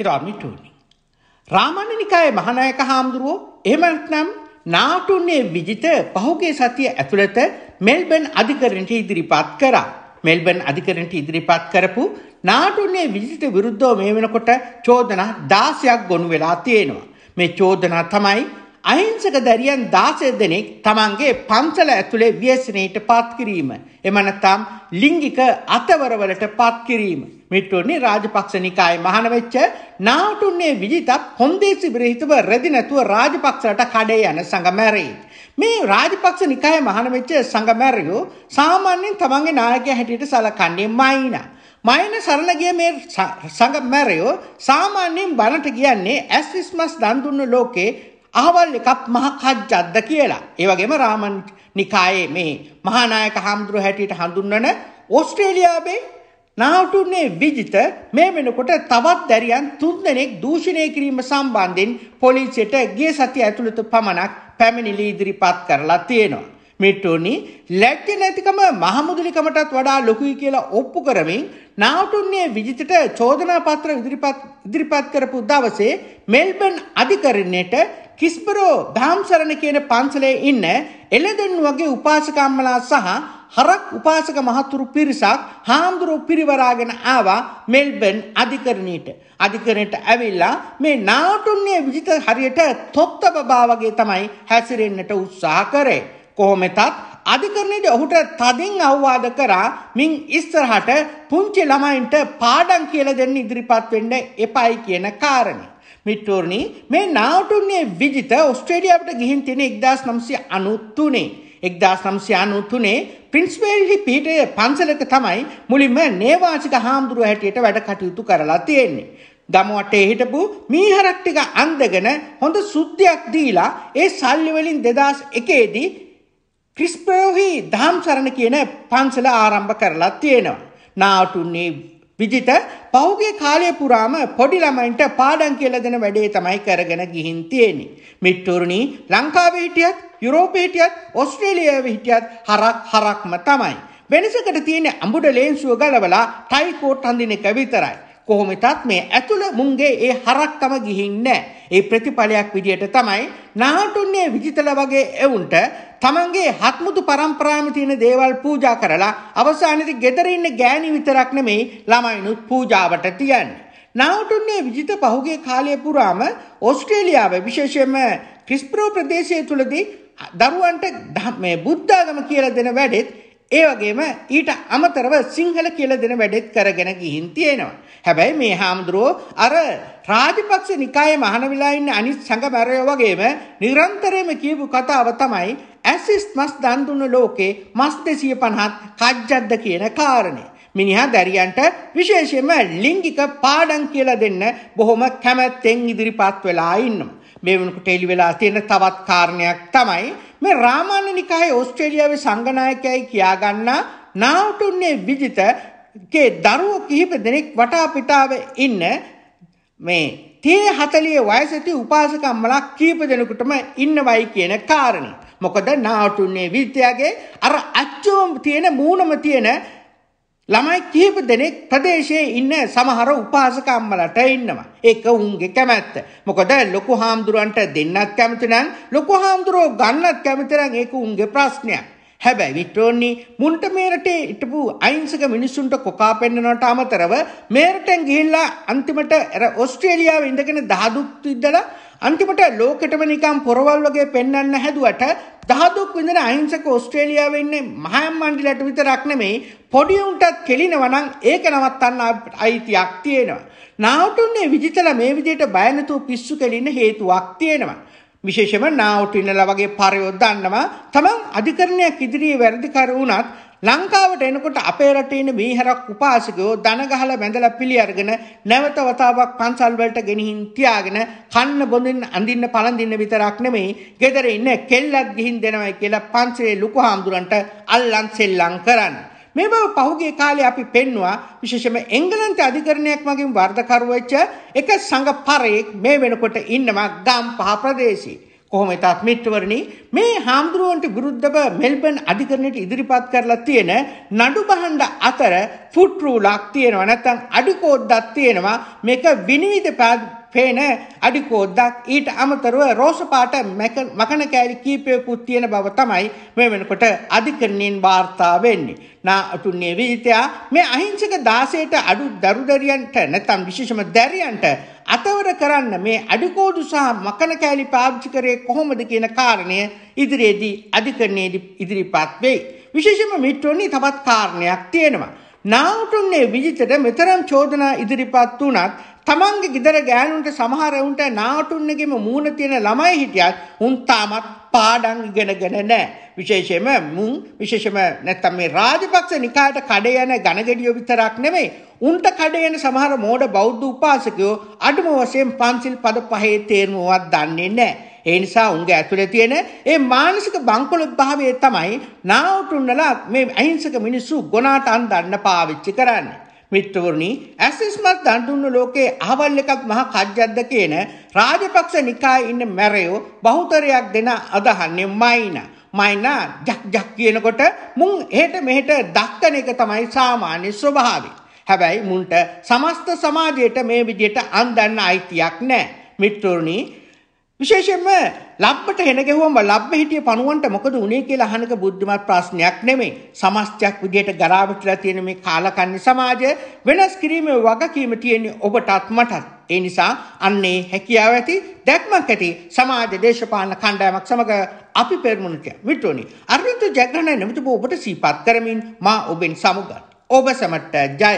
හිරාමිටූනි. රාමණ්‍ය නිකායේ මහානායක හාමුදුරුවෝ එහෙම නැත්නම් නාටුන්නේ විජිත පහුගිය සතිය ඇතුළත මෙල්බන් අධිකරණයට ඉදිරිපත් කරා. මෙල්බන් අධිකරණයට ඉදිරිපත් කරපු නාටුන්නේ විජිත විරුද්ධව මේ වෙනකොට චෝදනා 16ක් ගොනු වෙලා තියෙනවා. මේ චෝදනා තමයි අහිංසක දැරියන් 16 දෙනෙක් තමන්ගේ පන්සල ඇතුලේ ව්‍යසනයට පත් කිරීම. එම නැත්නම් ලිංගික අතවරවලට පත් කිරීම. මිට්ටුනේ රාජපක්ෂ නිකායේ මහාන වෙච්ච නාටුන්නේ විජිතත් හොන්දේසි විරහිතව රෙදි නැතුව රාජපක්ෂලට කඩේ යන සංගමැරේ. මේ රාජපක්ෂ නිකායේ මහාන වෙච්ච සංගමැරියෝ සාමාන්‍යයෙන් තමන්ගේ නායකයා හැටියට සලකන්නේ මයිනා. මයින සරණ ගිය මේ සංගමැරයෝ සාමාන්‍යයෙන් බණට කියන්නේ ඇස් ඉස්මස් දන් දුන්න ලෝකේ අහවල් එකක් මහ කජ්ජද්ද කියලා. ඒ වගේම රාමන් නිකායේ මේ මහානායක හාමුදුරුව හැටියට හඳුන්වන ඕස්ට්‍රේලියාවේ නාටුනේ විජිත මේ වෙනකොට තවත් දැරියන් තුන්දෙනෙක් දූෂණය කිරීම සම්බන්ධයෙන් පොලිසියට ගිය සතිය ඇතුළත පමණක් පැමිණිලි ඉදිරිපත් කරලා තියෙනවා. මිටුනි ලැජ්ජ නැතිකම මහමුදලිකමටත් වඩා ලොකුයි කියලා ඔප්පු කරමින් නාටුන්නේ විජිතට චෝදනා පත්‍ර ඉදිරිපත් ඉදිරිපත් කරපු දවසේ මෙල්බන් අධිකරණයට කිස්බරෝ ධම්සරණ කියන පන්සලේ ඉන්න එළදෙන් වගේ උපාසකම්මලා සහ හරක් උපාසක මහතුරු පිරිසක් හාමුදුරුව පිරිවරාගෙන ආවා මෙල්බන් අධිකරණයට. අධිකරණයට ඇවිල්ලා මේ නාටුන්‍ය විජිත හරියට තොත්ත බබා වගේ තමයි හැසිරෙන්නට උත්සාහ කරේ. කොහොමෙතත් අධිකරණයට ඔහුට තදින් අවවාද කරා මින් ඉස්සරහට පුංචි ළමයින්ට පාඩම් කියලා දෙන්න ඉදිරිපත් වෙන්න එපයි කියන කාරණේ. මිට්ටෝරණි මේ නාවටුන්නේ විජිත ඔස්ට්‍රේලියාවට ගිහින් තියෙන එක්දස් නම්සය අනුත්තුනේ. එක්දස් නම්සය අනුත්තුනේ පින්ස්වේල්ලි පීටය පන්සලක තමයි මුලින්ම නේවාසික හාමුදුරුව හැටියට වැඩ කටයුතු කරලා තියෙන්නේ. ගමුවටේ හිටපු මීහරක් ටික අන්දගෙන හොඳ සුද්ධියක් දීලා ඒ සල්ලි වලින් 2001ේදී ක්‍රිස්පෝහි දහම් සරණ කියන පන්සල ආරම්භ කරලා තියෙනවා. නාටුන්නේ විජිත පහුගේ කාලය පුරාම පොඩි ළමයින්ට පාඩම් කියලා දෙන වැඩේ තමයි කරගෙන ගිහින් තියෙන්නේ. මිට්ටුරුනි ලංකාවේ හිටියත්, යුරෝපේ හිටියත්, ඕස්ට්‍රේලියාවේ හිටියත් හරක් හරක්ම තමයි. වෙනසකට තියෙන්නේ අඹුඩ ලේන්සුව ගලවලා ටයිකෝට් හඳින එක විතරයි. කොහොමටත් මේ ඇතුළ මුන්ගේ ඒ හරක්කම ගිහින් නෑ. ඒ ප්‍රතිඵලයක් විදියට තමයි නාටුන්නේ විජිතල වගේ එවුන්ට තමන්ගේ හත්මුතු පරම්පරාම තියෙන දේවල් පූජා කරලා අවසානයේදී gedare ඉන්න ගෑණි විතරක් නෙමෙයි ළමයිනුත් පූජාවට තියන්නේ. නාවටුන්නේ විජිත පහුගේ කාලය පුරාම ඕස්ට්‍රේලියාව විශේෂයෙන්ම ක්‍රිස්ප්‍රෝ ප්‍රදේශය තුළදී දරුවන්ට මේ බුද්ධාගම කියලා දෙන වැඩෙත් ඒ වගේම ඊට අමතරව සිංහල කියලා දෙන වැඩෙත් කරගෙන ගිහින් තියෙනවා. හැබැයි මේ හාමුදුරුවෝ අර රාජපක්ෂ නිකායේ මහන වෙලා ඉන්න අනිත් සංගමරයෝ වගේම නිරන්තරයෙන්ම කියපු කතාව තමයි ඇසිස් මස් දන් දුන්න ලෝකේ මස් 250ත් කජ්ජද්ද කියන කාරණේ. මිනිහා දැරියන්ට විශේෂයෙන්ම ලිංගික පාඩම් කියලා දෙන්න බොහොම කැමැත්තෙන් ඉදිරිපත් වෙලා ඉන්නවා. මේ වෙනකොට එළි වෙලා තියෙන තවත් කාරණයක් තමයි මේ රාමාන්‍ය නිකායේ ඕස්ට්‍රේලියාවේ සංගනායකයයි කියාගන්නා නාවටුන්නේ විජිතගේ දරුවෝ කිහිප දෙනෙක් වටා පිටාව ඉන්න මේ තේ හතලිය වයසති උපාසකම්මලා කීප දෙනෙකුටම ඉන්නවයි කියන කාරණේ. මොකද නාටුන්නේ විද්‍යාගේ අර අච්චුවම තියෙන මූණම තියෙන ළමයි කිහිප දෙනෙක් ප්‍රදේශයේ ඉන්න සමහර උපාසකම්මලට ඉන්නවා. ඒක උන්ගේ කැමැත්ත. මොකද ලොකු හාමුදුරන්ට දෙන්නත් කැමති නම් ලොකු හාමුදුරුවෝ ගන්නත් කැමති නම් ඒක උන්ගේ ප්‍රශ්නයක්. හැබැයි වික්ටෝන්නි මුන්ට මේ රටේ හිටපු අයින්සක මිනිස්සුන්ට කොකා පෙන්නනට අමතරව මේ රටෙන් ගිහිල්ලා අන්තිමට අර ඕස්ට්‍රේලියාවේ ඉඳගෙන දහදුක් ඉඳලා අන්තිමට ලෝකෙටම නිකන් පොරවල් වගේ පෙන්වන්න හැදුවට දහදුක් විඳින අහිංසක ඕස්ට්‍රේලියාවේ ඉන්නේ මහයම් මණ්ඩලයට විතරක් නෙමෙයි පොඩි උන්ටත් කෙලිනවා නම් ඒක නවත්තන්න අයිතියක් තියෙනවා. නාවුටුන්නේ විජිතලා මේ විදිහට බය නැතුව පිස්සු කෙලින්න හේතුවක් තියෙනවා. විශේෂම නාවටින්නලා වගේ පරයෝ දන්නවා තමන් අධිකරණයක් ඉදිරියේ වැරදිකර වුණත් ලංකාවට එනකොට අපේ රටේ ඉන්න මීහරක් උපාසකයෝ දන ගහලා වැඳලා පිළි අරගෙන නැවත වතාවක් පන්සල් වලට ගෙනිහින් තියාගෙන කන්න බොඳින්න අඳින්න පළඳින්න විතරක් නෙමෙයි ගෙදර ඉන්න කෙල්ලත් ගිහින් දෙනවයි කියලා පන්සලේ ලুকু හාමුදුරන්ට අල්ලන් සෙල්ලම් කරන්නේ මේ බව පහුගිය කාලේ අපි පෙන්නවා විශේෂයෙන්ම එංගලන්ත අධිකරණයක් මගින් වර්ධකරු වෙච්ච එක සංඝ පරයක් මේ වෙනකොට ඉන්නවා ගම්පහ ප්‍රදේශේ. කොහොම ඉතත් මිත්‍රවරණි මේ හාමුදුරුවන්ට විරුද්ධව මෙල්බන් අධිකරණයට ඉදිරිපත් කරලා තියෙන නඩු බහඬ අතර ෆුට් රූලක් තියෙනවා නැත්නම් අඩිකෝඩ්ඩක් තියෙනවා මේක විනිවිද පේන අඩිකෝද්දක් ඊට අමතරව රෝස පාට මකන කෑලි කීපයකුත් තියෙන බව තමයි මේ වෙනකොට අධිකරණයෙන් වාර්තා වෙන්නේ. නාටු නිවේදිතයා මේ අහිංසක 16ට අඩු දරුදරියන්ට නැත්නම් විශේෂම දැරියන්ට අතවර කරන්න මේ අඩිකෝඩු සහ මකන කෑලි පාවිච්චි කරේ කොහොමද කියන කාරණය ඉදිරියේදී අධිකරණයේදී ඉදිරිපත් වෙයි. විශේෂම මිත්‍රෝනි තවත් කාරණයක් තියෙනවා. නාවුටුන්නේ විජිතට මෙතරම් චෝදනා ඉදිරිපත් වුණත් තමන්ගේ ගෙදර ගෑනුන්ට සමහරවුන්ට නාවුටුන්නේගෙම මූණ තියෙන ළමයි හිටියත් උන් තාමත් පාඩම් ඉගෙනගෙන නැහැ. විශේෂයෙන්ම මුන් විශේෂම නැත්තම් මේ රාජපක්ෂ නිකායට කඩේ යන ඝනගෙඩියෝ විතරක් නෙමෙයි උන්ට කඩේ යන සමහර මෝඩ බෞද්ධ උපාසකයෝ අඩුම වශයෙන් පන්සිල් පද පහේ තේරුමවත් දන්නේ නැහැ. ඒ නිසා උන්ගේ ඇතුලේ තියෙන ඒ මානසික බංකොලොත් භාවය තමයි නාවුටුන්නලා මේ අහිංසක මිනිස්සු ගොනාට අන්දන්න පාවිච්චි කරන්නේ. මිත්‍රවරුනි ඇසිස්මත් දඬුන්න ලෝකේ අහවල් එකක් මහා කජ්ජද්ද කියන රාජපක්ෂ නිකායේ ඉන්න මැරයෝ බහුතරයක් දෙන අදහන්නේ මයිනා මයිනා ජක් ජක් කියනකොට මුන් එහෙට මෙහෙට දක්කන එක තමයි සාමාන්‍ය ස්වභාවය. හැබැයි මුන්ට සමස්ත සමාජයට මේ විදිහට අන්දන්න අයිතියක් නැහැ. මිත්‍රවරුනි විශේෂයෙන්ම ලබ්බට හෙන ගැහුවම ලබ්බ හිටිය පණුවන්ට මොකද උනේ කියලා අහනක බුද්ධිමත් ප්‍රශ්නයක් නෙමෙයි. සමස්තයක් විදියට ගරාවටලා තියෙන මේ කාලකන්ණි සමාජය වෙනස් කිරීමේ වගකීම තියෙන්නේ ඔබටත් මටත්. ඒ නිසා අන්නේ හැකියාව ඇති දැක්මක් ඇති සමාජ දේශපාලන කණ්ඩායමක් සමග අපි පෙරමුණට විටුණි. අර්වින්ද ජග්‍රහණ නිමිති ඔබට සීපත් කරමින් මා ඔබෙන් සමුගත්. ඔබ සමට ජය.